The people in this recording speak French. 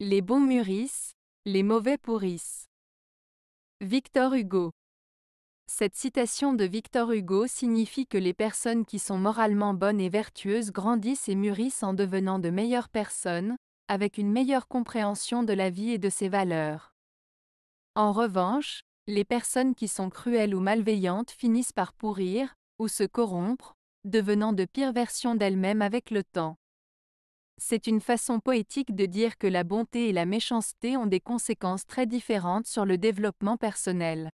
Les bons mûrissent, les mauvais pourrissent. Victor Hugo Cette citation de Victor Hugo signifie que les personnes qui sont moralement bonnes et vertueuses grandissent et mûrissent en devenant de meilleures personnes, avec une meilleure compréhension de la vie et de ses valeurs. En revanche, les personnes qui sont cruelles ou malveillantes finissent par pourrir, ou se corrompre, devenant de pires versions d'elles-mêmes avec le temps. C'est une façon poétique de dire que la bonté et la méchanceté ont des conséquences très différentes sur le développement personnel.